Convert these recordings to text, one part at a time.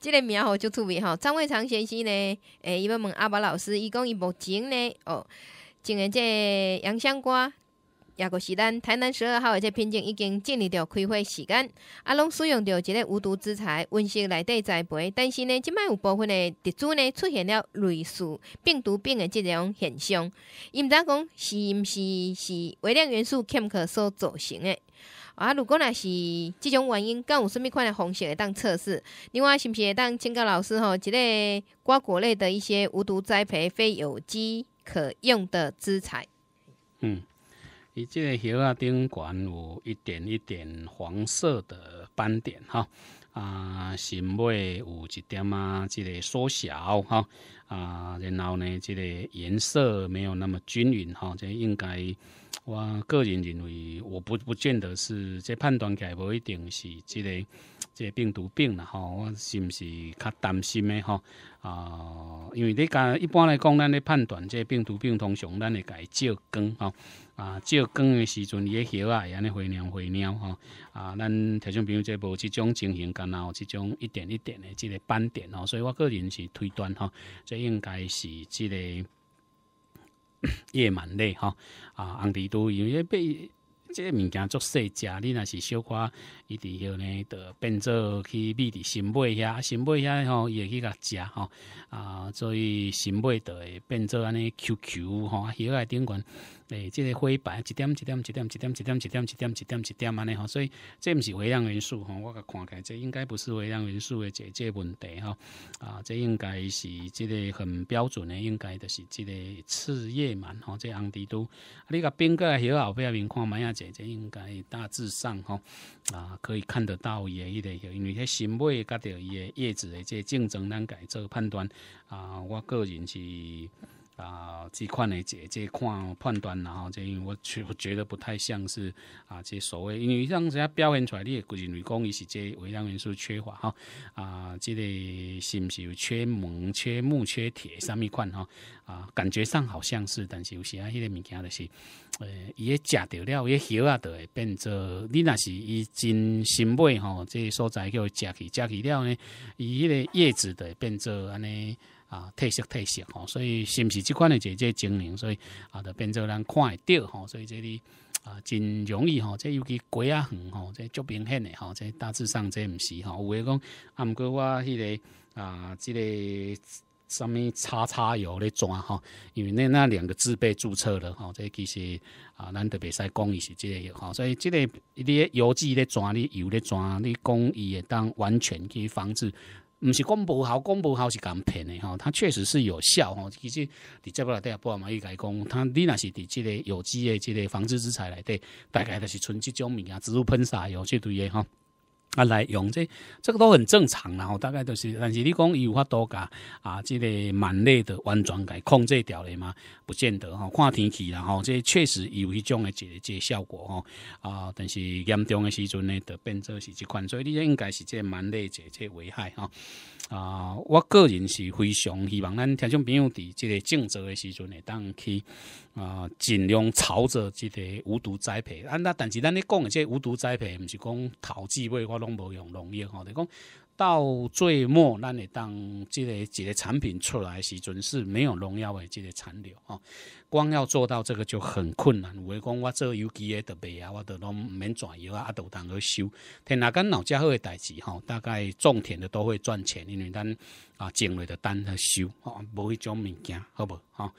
这个名吼就特别吼，张伟长先生呢，诶，伊要问阿伯老师，伊讲伊目前呢，哦，种的这洋香瓜。也个是咱台南十二号，的这品种已经建立着开花时间。啊，拢使用着一个无毒资材温室内底栽培，但是呢，即摆有部分的植株呢出现了类似病毒病的这种现象。伊毋知讲是毋是是微量元素欠缺所造成的。啊，如果若是这种原因，敢有甚物款的方式会当测试。另外，是毋是会当请教老师吼？一个瓜果类的一些无毒栽培、非有机可用的资材，嗯。伊即个叶啊顶悬有一点一点黄色的斑点哈，啊，新尾有一点啊，即个缩小哈。啊，然后呢，这个颜色没有那么均匀哈，这应该我个人认为，我不不见得是这判断起来不一定是这个这病毒病了哈，我是不是较担心的哈啊？因为你讲一般来讲，咱的判断这病毒病通常咱会改照光哈啊，照光的时阵，伊个血啊，安尼会尿会尿吼。啊，咱头先比如这无这种情形，然有这种一点一点的这个斑点哦，所以我个人是推断吼。这应该是这个 夜蛮累哈啊，红帝都因为被。即个物件做细只，你若是小可伊伫迄呢，得变做去秘伫新买遐，新买遐吼，伊会去甲食吼啊，所以新买的变做安尼 QQ 吼，许个顶悬诶，即个花白一点，一点，一点，一点，一点，一点，一点，一点，一点安尼吼，所以这毋是微量元素吼，我甲看来这应该不是微量元素的这这问题吼啊，这应该是即个很标准的，应该就是即个次叶盲吼，即红蜘蛛，你甲冰个许后壁面看买下。这应该大致上吼啊，可以看得到也，伊点，因为迄新买甲着伊叶子的这竞争，咱改做判断啊，我个人是。啊，即款诶，即即款判断然后即，我觉我觉得不太像是啊，即所谓，因为像人家表现出来，你估计为讲伊是即微量元素缺乏哈啊，即个是毋是有缺锰、缺钼、缺铁三物款哈啊，感觉上好像是，但是有些迄个物件就是，诶，伊食假了，料，伊啊，都会变做你若是伊真心买吼，即所在叫食去，食去了呢，伊迄个叶子会变做安尼。啊，特色特色吼，所以是毋是即款的就这精灵，所以啊，就变做人看会到吼，所以这里啊，真容易吼，这尤其鸡啊远吼，这足明显的吼，这大致上这毋是吼，有诶讲啊，毋过我迄个啊，之个什物叉叉油咧转吼，因为那那两个字被注册了吼，这其实啊，咱特别使讲伊是即、这类，吼，所以即、类一啲邮剂咧转咧，油咧转咧，讲伊会当完全去防止。唔是讲无效，讲无效是咁骗的吼，它确实是有效吼。其实你再不来第二波阿甲伊讲，它你若是伫即个有机的即个防治之材内底，大概就是纯即种物件，植物喷洒药即类的吼。啊，来用这，这个都很正常啦，吼，大概都是。但是你讲伊有法多噶，啊，这个蛮类的完全给控制掉了嘛，不见得哈。看天气啦，吼，这确实有一种的这这效果吼，啊，但是严重的时阵呢，得变作是这款，所以你应该是这蛮类这这危害吼。啊，我个人是非常希望咱听众朋友伫这个正则的时阵呢，当去。啊，尽量朝着即个无毒栽培，啊那但是咱咧讲的即个无毒栽培，毋是讲头几末我拢无用农药吼，就讲到最末，咱会当即个即个产品出来时阵是没有农药的即个残留吼。光要做到这个就很困难。我讲我做有机的白啊，我都拢唔免转油啊，阿豆单去修。天哪间老家好的代志吼，大概种田的都会赚钱，因为咱啊种下的单去收，无迄种物件好不吼。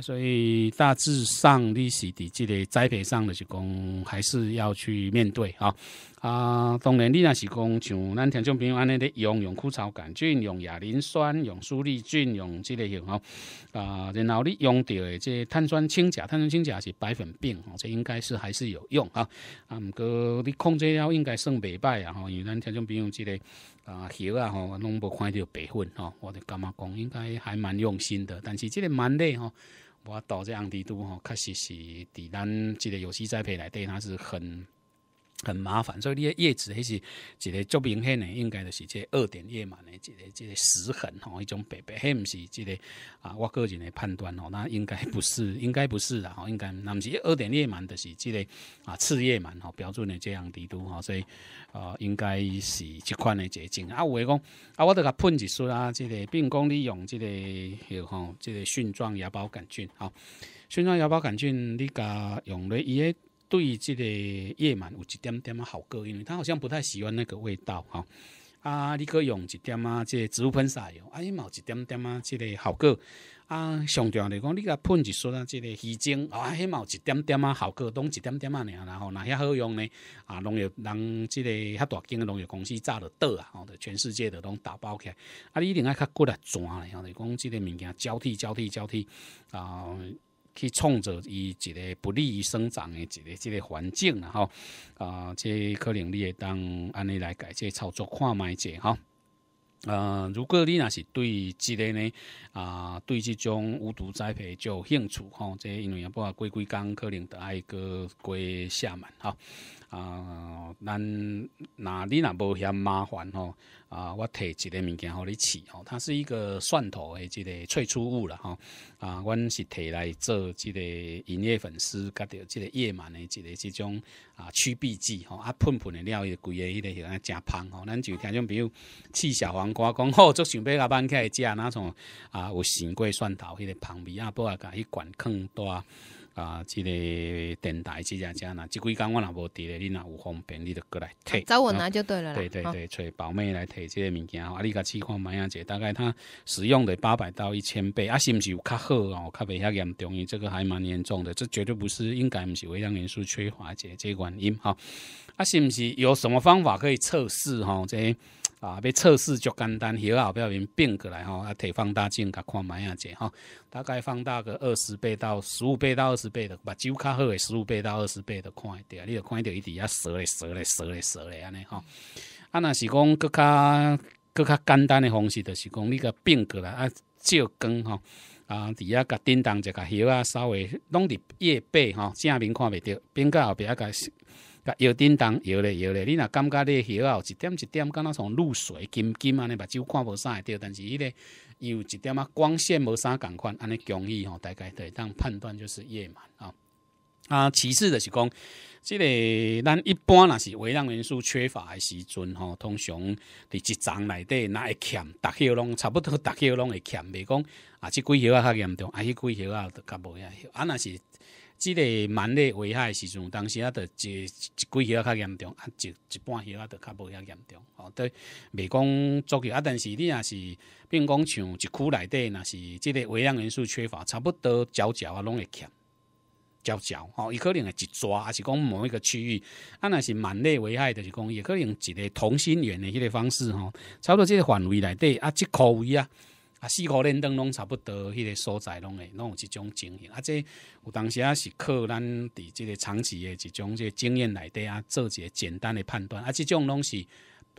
所以大致上你是伫即个栽培上的，是讲还是要去面对啊啊。当然你若是讲像咱听众朋友安尼的用用枯草杆菌、用亚磷酸、用苏利菌、用即个吼啊，然后你用到的这碳碳酸氢钾，碳酸氢钾是白粉病，哦，这应该是还是有用啊。啊，唔过你控制了应该算未败啊。吼，因为咱像像比如这个啊叶啊吼，拢无看到白粉哦。我就感觉讲应该还蛮用心的，但是即个蛮累哦。我导这样的都吼，确实是对咱即个有机栽培来对它是很。很麻烦，所以你的叶子还是一个足明显的，应该就是这二点叶螨嘞，一个这个石痕吼，一种白白，还不是即个啊？我个人的判断吼，那应该不是，应该不是啦，吼，应该那不是二点叶螨，就是即个啊次叶螨吼，标准的这样滴都吼，所以啊，应该是这款的结晶。啊，有的讲啊，我得甲喷一束啊，即个，比如讲你用即个吼，即个菌状芽孢杆菌啊，菌状芽孢杆菌你甲用咧伊个。对，这个夜晚有一点点啊好过，因为他好像不太喜欢那个味道哈。啊，你可以用一点啊，这植物喷洒油，哎，毛一点点啊，这个好过。啊，上条来讲，你甲喷一撮啊，这个鱼精，啊，嘿，毛一点点啊，好过，拢一点点啊，然后那遐好用呢。啊，农药，人这个遐大间农药公司炸了倒啊，全世界的拢打包起。来，啊，你一定爱较过来转，然后来讲，这个物件交替交替交替啊。去创造伊一个不利于生长的一个这个环境，然吼，啊，这可能你会当安尼来改这操作看卖者吼。呃，如果你若是对这个呢啊，对这种无毒栽培有兴趣哈，这因为也包括龟龟可能得爱个龟下满哈。啊，咱那你若无嫌麻烦吼？啊，我摕一个物件互你试吼，它是一个蒜头的即个萃出物啦吼。啊，阮是摕来做即个营业粉丝，甲着即个夜晚的即个即种啊驱避剂吼，啊喷喷的料伊规个迄个真芳吼。咱就听种，比如饲小黄瓜，讲吼，足想欲甲挽起来食，哪种啊有生过蒜头迄个芳味啊，不啊，甲伊管坑多。啊，这个电台这只这样，即几工天我若无伫咧，你哪有方便，你就过来提。找我拿就对了对对对，找宝妹来提这个物件啊，你个试看买下子？大概它使用的八百到一千倍啊，是毋是有较好哦？较看袂遐严重，伊这个还蛮严重的，这绝对不是应该毋是微量元素缺乏这这原因哈。啊，是毋是有什么方法可以测试哈？这啊，要测试就简单，翕好后边变过来吼，啊，摕放大镜甲看卖啊者吼，大概放大个二十倍到十五倍到二十倍的，目睭较好诶，十五倍到二十倍的看会着，你就看着伊伫遐踅咧踅咧踅咧踅咧安尼吼。啊，若是讲搁较搁较简单诶方式，就是讲你甲变过来啊，照光吼啊，伫遐甲叮当一甲翕啊，稍微拢伫叶背吼，正面看袂着，变过后壁啊摇叮当，摇咧摇咧，你若感觉你许啊，一点一点，敢若从露水金金安尼，目睭看无啥着，但是伊嘞有一点啊光线无啥感款，安尼容易吼，大概得当判断就是夜晚啊。啊，其次就是讲，即个咱一般若是微量元素缺乏的时阵吼，通常伫一丛内底若会欠，大叶拢差不多大叶拢会欠，未讲啊，即几叶较严重，啊，迄几叶都较无样，啊，那是。即个螨类危害时阵，当时啊，着一一季遐较严重，啊，一一半遐啊，着较无遐严重，吼，对，未讲足球啊，但是你若是，并讲像一区内底，若是即个微量元素缺乏，差不多焦焦啊，拢会欠，焦焦，吼，伊可能系一抓，是讲某一个区域，啊，若是螨类危害，就是讲，也可能一个同心圆的迄个方式，吼，差不多即个范围内底，啊，即位啊。啊，四个年灯拢差不多，迄个所在拢会拢有一种经验。啊，这有当时啊是靠咱伫即个长期诶一种即个经验内底啊做一个简单的判断。啊，即种拢是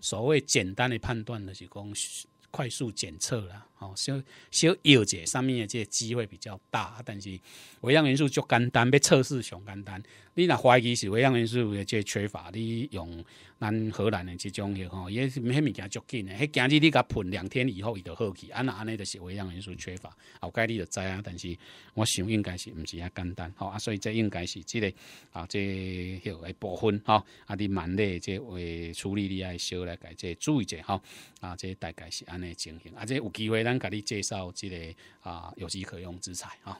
所谓简单的判断就是讲快速检测啦，哦，小小药剂上面的这机会比较大。啊，但是微量元素就简单，要测试上简单。你若怀疑是微量元素的这缺乏，你用咱荷兰的这种药吼，也迄物件足紧的。迄今日你甲喷两天以后，伊就好去。安那安尼就是微量元素缺乏，后盖你就知啊。但是我想应该是毋是遐简单，吼啊，所以这应该是即个啊，这迄个部分，吼啊，你慢的即会处理你爱少来改，即注意者，吼啊，即大概是安内情形，啊，即有机会咱甲你介绍即个啊有机可用之材，哈。